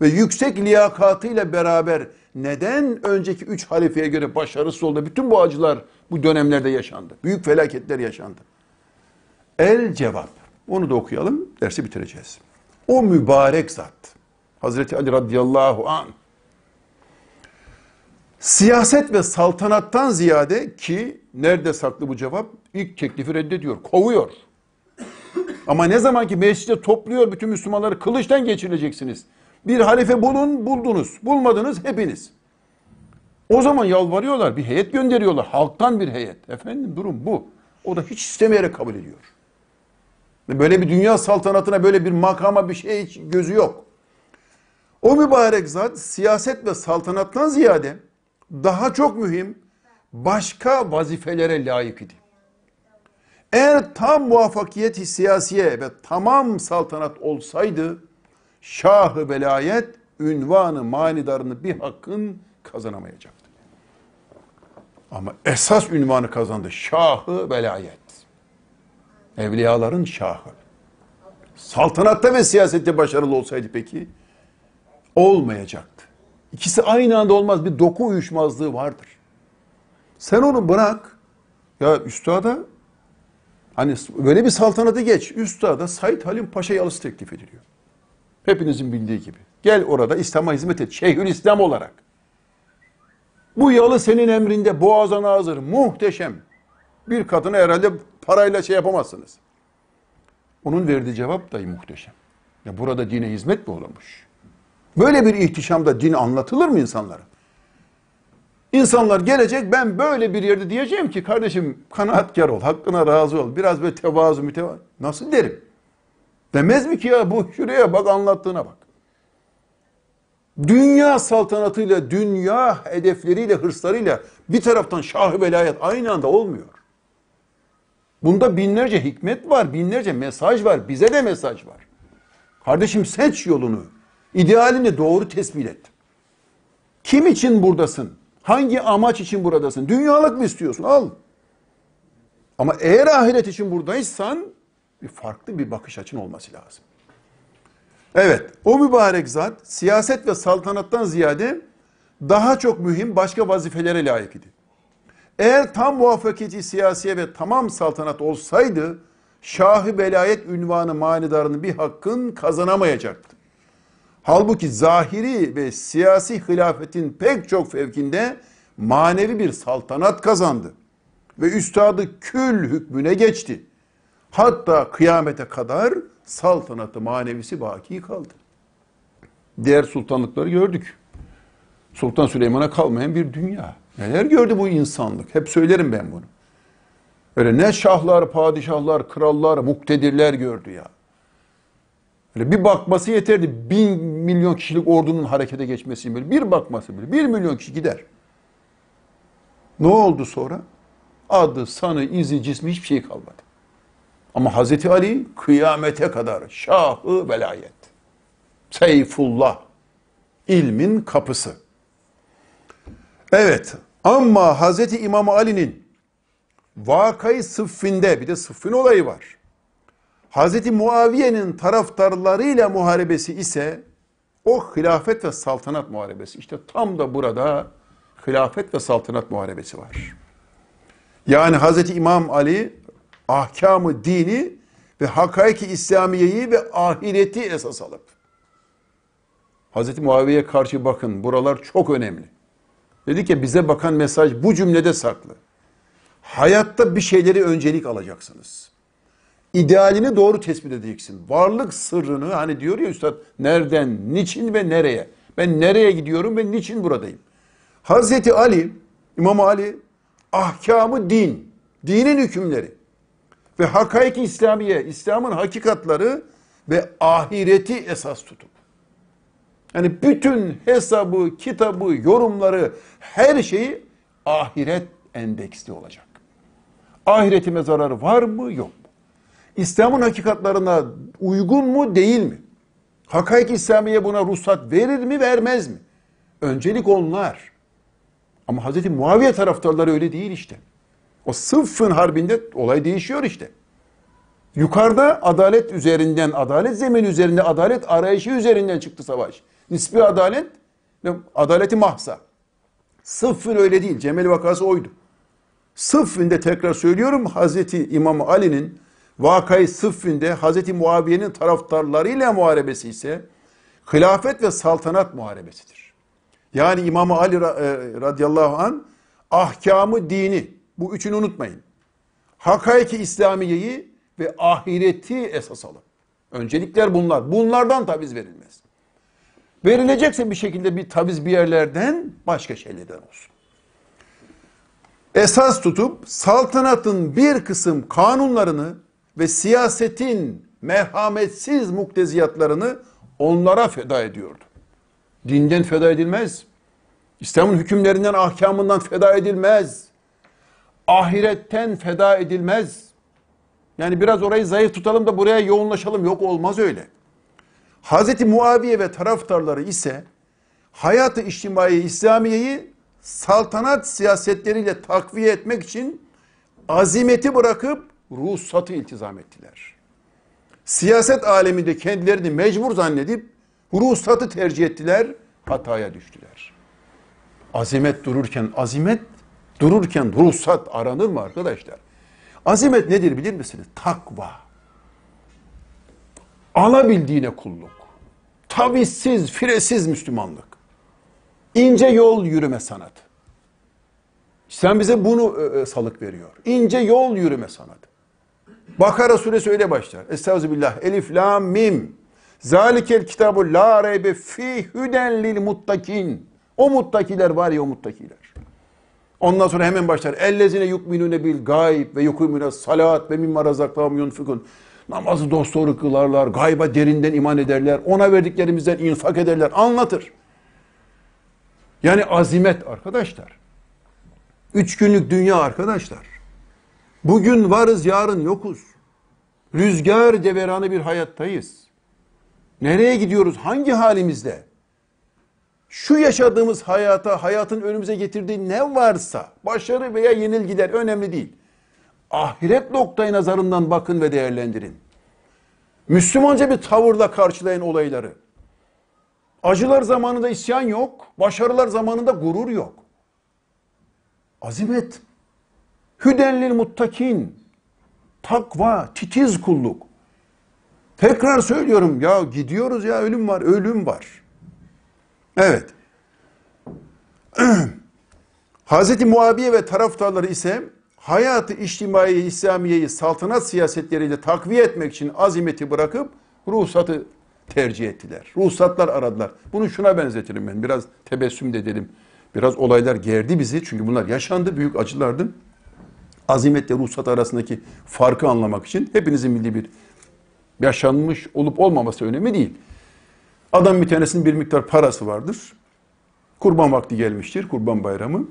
ve yüksek liyakatıyla beraber neden önceki üç halifeye göre başarısız oldu? Bütün bu acılar bu dönemlerde yaşandı. Büyük felaketler yaşandı. El cevap. Onu da okuyalım, dersi bitireceğiz. O mübarek zat, Hazreti Ali radıyallahu an siyaset ve saltanattan ziyade ki nerede saklı bu cevap? İlk teklifi reddediyor, kovuyor. Ama ne zaman ki mecliste topluyor bütün Müslümanları kılıçtan geçireceksiniz. Bir halife bulun, buldunuz. Bulmadınız hepiniz. O zaman yalvarıyorlar, bir heyet gönderiyorlar. Halktan bir heyet. Efendim durum bu. O da hiç istemeyerek kabul ediyor. Böyle bir dünya saltanatına, böyle bir makama bir şey hiç gözü yok. O mübarek zat siyaset ve saltanattan ziyade daha çok mühim başka vazifelere layık idi. Eğer tam muvaffakiyeti siyasiye ve tamam saltanat olsaydı şahı velayet ünvanı manidarını bir hakkın kazanamayacaktı. Ama esas ünvanı kazandı. Şahı velayet. Evliyaların şahı. Saltanatta ve siyasette başarılı olsaydı peki olmayacaktı. İkisi aynı anda olmaz. Bir doku uyuşmazlığı vardır. Sen onu bırak. Ya üstada hani böyle bir saltanatı geç. Üstada Said Halim Paşa'ya alısı teklif ediliyor. Hepinizin bildiği gibi. Gel orada İslam'a hizmet et. Şeyhül İslam olarak. Bu yalı senin emrinde boğazana hazır. Muhteşem. Bir kadına herhalde parayla şey yapamazsınız. Onun verdiği cevap da muhteşem. Ya burada dine hizmet mi olmuş? Böyle bir ihtişamda din anlatılır mı insanlara? İnsanlar gelecek ben böyle bir yerde diyeceğim ki kardeşim kanaatkar ol, hakkına razı ol, biraz böyle tevazu mütevazı. Nasıl derim? Demez mi ki ya bu şuraya bak anlattığına bak. Dünya saltanatıyla, dünya hedefleriyle, hırslarıyla bir taraftan Şahı velayet aynı anda olmuyor. Bunda binlerce hikmet var, binlerce mesaj var, bize de mesaj var. Kardeşim seç yolunu, idealini doğru tespit et. Kim için buradasın? Hangi amaç için buradasın? Dünyalık mı istiyorsun? Al. Ama eğer ahiret için buradaysan bir farklı bir bakış açın olması lazım. Evet, o mübarek zat siyaset ve saltanattan ziyade daha çok mühim başka vazifelere layık idi. Eğer tam muvaffakiyeti siyasiye ve tamam saltanat olsaydı şahı belayet ünvanı manidarını bir hakkın kazanamayacaktı. Halbuki zahiri ve siyasi hilafetin pek çok fevkinde manevi bir saltanat kazandı ve üstadı kül hükmüne geçti. Hatta kıyamete kadar saltanatı manevisi baki kaldı. Diğer sultanlıkları gördük. Sultan Süleyman'a kalmayan bir dünya. Neler gördü bu insanlık? Hep söylerim ben bunu. Öyle ne şahlar, padişahlar, krallar, muktedirler gördü ya. Öyle bir bakması yeterdi. Bin milyon kişilik ordunun harekete geçmesi bile. Bir bakması bile. Bir milyon kişi gider. Ne oldu sonra? Adı, sanı, izi, cismi hiçbir şey kalmadı. Ama Hazreti Ali kıyamete kadar şahı velayet. Seyfullah. ilmin kapısı. Evet ama Hazreti İmam Ali'nin vakayı sıffinde bir de sıffın olayı var. Hazreti Muaviye'nin taraftarlarıyla muharebesi ise o hilafet ve saltanat muharebesi. İşte tam da burada hilafet ve saltanat muharebesi var. Yani Hazreti İmam Ali ahkamı dini ve hakaiki İslamiyeyi ve ahireti esas alıp Hz. Muaviye'ye karşı bakın buralar çok önemli. Dedi ki bize bakan mesaj bu cümlede saklı. Hayatta bir şeyleri öncelik alacaksınız. İdealini doğru tespit edeceksin. Varlık sırrını hani diyor ya üstad nereden, niçin ve nereye? Ben nereye gidiyorum ve niçin buradayım? Hazreti Ali, İmam Ali ahkamı din, dinin hükümleri ve hakaik İslamiye, İslam'ın hakikatları ve ahireti esas tutup. Yani bütün hesabı, kitabı, yorumları, her şeyi ahiret endeksli olacak. Ahiretime zarar var mı, yok mu? İslam'ın hakikatlarına uygun mu, değil mi? Hakaik İslamiye buna ruhsat verir mi, vermez mi? Öncelik onlar. Ama Hazreti Muaviye taraftarları öyle değil işte. O sıffın harbinde olay değişiyor işte. Yukarıda adalet üzerinden, adalet zemini üzerinde, adalet arayışı üzerinden çıktı savaş. Nispi adalet, adaleti mahsa. Sıffın öyle değil. Cemel vakası oydu. Sıffinde tekrar söylüyorum Hazreti İmam Ali'nin vakayı sıffinde Hazreti Muaviye'nin taraftarlarıyla muharebesi ise hilafet ve saltanat muharebesidir. Yani İmam Ali e, radıyallahu an ahkamı dini bu üçünü unutmayın. Hakaiki İslamiyeyi ve ahireti esas alın. Öncelikler bunlar. Bunlardan taviz verilmez. Verilecekse bir şekilde bir taviz bir yerlerden başka şeylerden olsun. Esas tutup saltanatın bir kısım kanunlarını ve siyasetin merhametsiz mukteziyatlarını onlara feda ediyordu. Dinden feda edilmez. İslam'ın hükümlerinden, ahkamından feda edilmez ahiretten feda edilmez. Yani biraz orayı zayıf tutalım da buraya yoğunlaşalım. Yok olmaz öyle. Hz. Muaviye ve taraftarları ise hayatı içtimai İslamiye'yi saltanat siyasetleriyle takviye etmek için azimeti bırakıp ruhsatı iltizam ettiler. Siyaset aleminde kendilerini mecbur zannedip ruhsatı tercih ettiler, hataya düştüler. Azimet dururken azimet Dururken ruhsat aranır mı arkadaşlar? Azimet nedir bilir misiniz? Takva. Alabildiğine kulluk. Tavizsiz, firesiz Müslümanlık. İnce yol yürüme sanatı. Sen bize bunu e, e, salık veriyor. İnce yol yürüme sanatı. Bakara suresi öyle başlar. Estağfirullah. Elif, la, mim. Zalikel kitabu la reybe fi hüden lil muttakin. O muttakiler var ya o muttakiler. Ondan sonra hemen başlar. Ellezine yukminune bil gayb ve yukumune salat ve mimma razaklam yunfikun. Namazı dosdoğru kılarlar, gayba derinden iman ederler, ona verdiklerimizden infak ederler, anlatır. Yani azimet arkadaşlar. Üç günlük dünya arkadaşlar. Bugün varız, yarın yokuz. Rüzgar deveranı bir hayattayız. Nereye gidiyoruz? Hangi halimizde? şu yaşadığımız hayata, hayatın önümüze getirdiği ne varsa, başarı veya yenilgiler önemli değil. Ahiret noktayı nazarından bakın ve değerlendirin. Müslümanca bir tavırla karşılayın olayları. Acılar zamanında isyan yok, başarılar zamanında gurur yok. Azimet, hüdenlil muttakin, takva, titiz kulluk. Tekrar söylüyorum ya gidiyoruz ya ölüm var, ölüm var. Evet. Hazreti Muaviye ve taraftarları ise hayatı içtimai İslamiye'yi saltanat siyasetleriyle takviye etmek için azimeti bırakıp ruhsatı tercih ettiler. Ruhsatlar aradılar. Bunu şuna benzetirim ben. Biraz tebessüm de edelim. Biraz olaylar gerdi bizi. Çünkü bunlar yaşandı. Büyük acılardı. Azimetle ruhsat arasındaki farkı anlamak için hepinizin bildiği bir yaşanmış olup olmaması önemli değil. Adam bir tanesinin bir miktar parası vardır. Kurban vakti gelmiştir, kurban bayramı.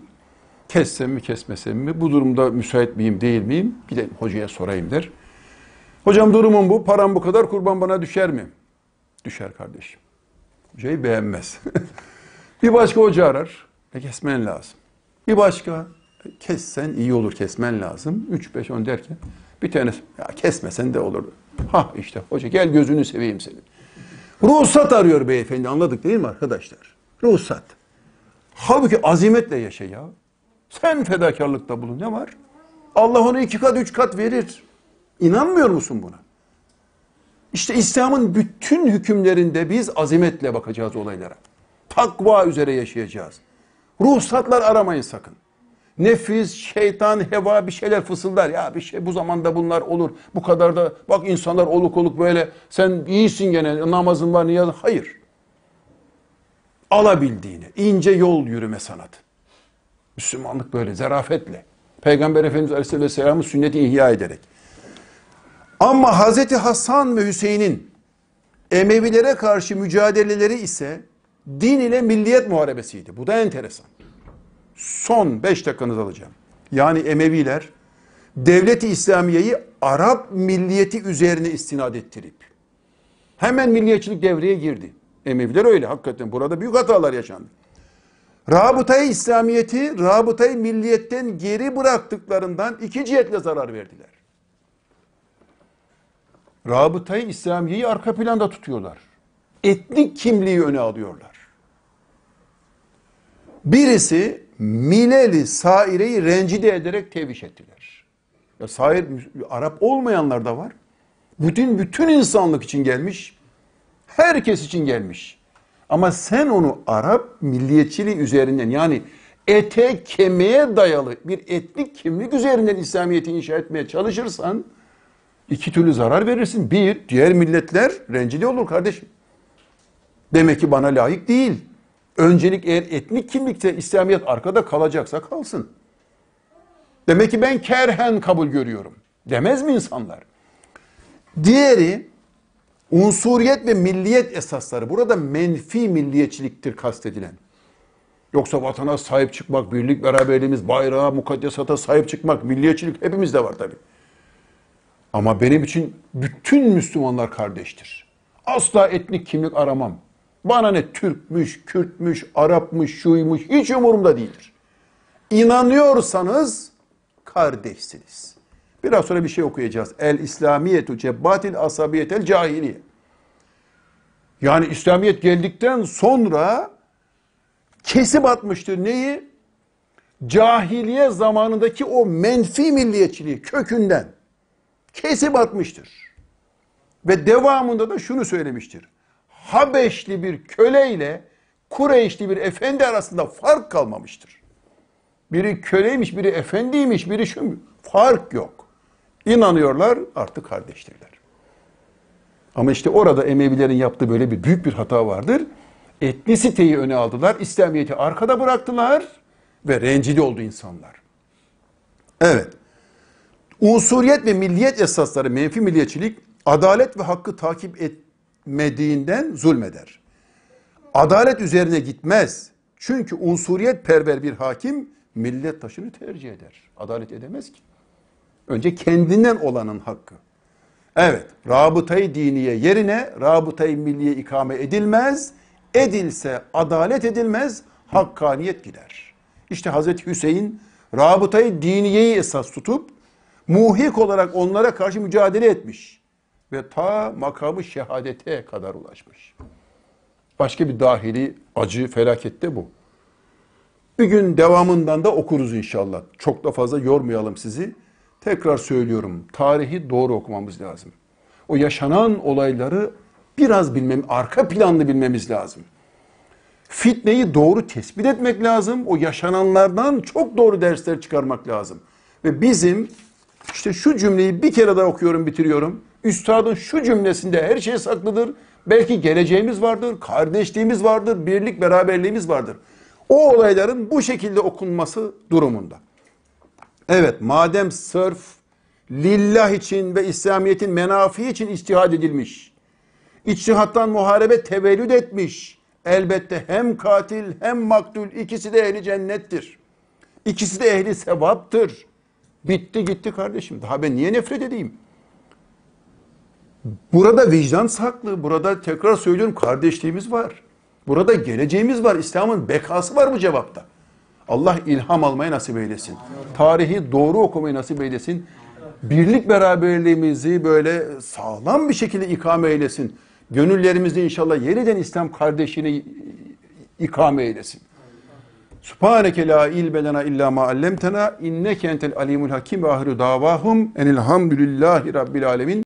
Kessem mi kesmesem mi, bu durumda müsait miyim değil miyim, bir de hocaya sorayım der. Hocam durumum bu, param bu kadar, kurban bana düşer mi? Düşer kardeşim. Hocayı beğenmez. bir başka hoca arar, e kesmen lazım. Bir başka, e, kessen iyi olur, kesmen lazım. 3, 5, 10 derken bir tanesi, ya kesmesen de olur. Ha işte hoca gel gözünü seveyim senin. Ruhsat arıyor beyefendi anladık değil mi arkadaşlar? Ruhsat. Halbuki azimetle yaşa ya. Sen fedakarlıkta bulun ne var? Allah onu iki kat üç kat verir. İnanmıyor musun buna? İşte İslam'ın bütün hükümlerinde biz azimetle bakacağız olaylara. Takva üzere yaşayacağız. Ruhsatlar aramayın sakın. Nefis, şeytan, heva bir şeyler fısıldar. Ya bir şey bu zamanda bunlar olur. Bu kadar da bak insanlar oluk oluk böyle sen iyisin gene namazın var niyazın. Hayır. Alabildiğine ince yol yürüme sanatı. Müslümanlık böyle zarafetle. Peygamber Efendimiz Aleyhisselam'ın sünneti ihya ederek. Ama Hazreti Hasan ve Hüseyin'in Emevilere karşı mücadeleleri ise din ile milliyet muharebesiydi. Bu da enteresan. Son 5 dakikanızı alacağım. Yani Emeviler devleti İslamiye'yi Arap milliyeti üzerine istinad ettirip hemen milliyetçilik devreye girdi. Emeviler öyle hakikaten burada büyük hatalar yaşandı. Rabıtayı İslamiyeti, rabıtayı milliyetten geri bıraktıklarından iki cihetle zarar verdiler. Rabıtayı İslamiyeyi arka planda tutuyorlar. Etnik kimliği öne alıyorlar. Birisi Mileli Saire'yi rencide ederek teviş ettiler. Ya sair Arap olmayanlar da var. Bütün bütün insanlık için gelmiş. Herkes için gelmiş. Ama sen onu Arap milliyetçiliği üzerinden yani ete kemiğe dayalı bir etnik kimlik üzerinden İslamiyet'i inşa etmeye çalışırsan iki türlü zarar verirsin. Bir, diğer milletler rencide olur kardeşim. Demek ki bana layık değil. Öncelik eğer etnik kimlikse İslamiyet arkada kalacaksa kalsın. Demek ki ben kerhen kabul görüyorum. Demez mi insanlar? Diğeri unsuriyet ve milliyet esasları. Burada menfi milliyetçiliktir kastedilen. Yoksa vatana sahip çıkmak, birlik beraberliğimiz, bayrağa, mukaddesata sahip çıkmak, milliyetçilik hepimizde var tabii. Ama benim için bütün Müslümanlar kardeştir. Asla etnik kimlik aramam. Bana ne Türkmüş, Kürtmüş, Arapmış, şuymuş hiç umurumda değildir. İnanıyorsanız kardeşsiniz. Biraz sonra bir şey okuyacağız. El İslamiyetu cebbatil asabiyetel cahiliye. Yani İslamiyet geldikten sonra kesip atmıştır neyi? Cahiliye zamanındaki o menfi milliyetçiliği kökünden kesip atmıştır. Ve devamında da şunu söylemiştir. Habeşli bir köle ile Kureyşli bir efendi arasında fark kalmamıştır. Biri köleymiş, biri efendiymiş, biri şu fark yok. İnanıyorlar artık kardeştirler. Ama işte orada Emevilerin yaptığı böyle bir büyük bir hata vardır. Etnisiteyi öne aldılar, İslamiyet'i arkada bıraktılar ve rencide oldu insanlar. Evet. Unsuriyet ve milliyet esasları, menfi milliyetçilik, adalet ve hakkı takip et, etmediğinden zulmeder. Adalet üzerine gitmez. Çünkü unsuriyet perver bir hakim millet taşını tercih eder. Adalet edemez ki. Önce kendinden olanın hakkı. Evet, rabıtayı diniye yerine rabıtayı milliye ikame edilmez. Edilse adalet edilmez, hakkaniyet gider. İşte Hazreti Hüseyin rabıtayı diniyeyi esas tutup muhik olarak onlara karşı mücadele etmiş ve ta makamı şehadete kadar ulaşmış. Başka bir dahili acı felakette bu. Bir gün devamından da okuruz inşallah. Çok da fazla yormayalım sizi. Tekrar söylüyorum. Tarihi doğru okumamız lazım. O yaşanan olayları biraz bilmem, arka planlı bilmemiz lazım. Fitneyi doğru tespit etmek lazım. O yaşananlardan çok doğru dersler çıkarmak lazım. Ve bizim işte şu cümleyi bir kere daha okuyorum bitiriyorum. Üstadın şu cümlesinde her şey saklıdır. Belki geleceğimiz vardır, kardeşliğimiz vardır, birlik beraberliğimiz vardır. O olayların bu şekilde okunması durumunda. Evet madem sırf lillah için ve İslamiyet'in menafi için içtihad edilmiş, içtihattan muharebe tevellüd etmiş, elbette hem katil hem maktul ikisi de ehli cennettir. İkisi de ehli sevaptır. Bitti gitti kardeşim. Daha ben niye nefret edeyim? Burada vicdan saklı. Burada tekrar söylüyorum kardeşliğimiz var. Burada geleceğimiz var. İslam'ın bekası var bu cevapta. Allah ilham almayı nasip eylesin. Tarihi doğru okumayı nasip eylesin. Birlik beraberliğimizi böyle sağlam bir şekilde ikame eylesin. Gönüllerimizde inşallah yeniden İslam kardeşini ikame eylesin. Subhaneke la ilme lena illa ma allemtena inneke entel alimul hakim ve ahiru davahum enilhamdülillahi rabbil alemin.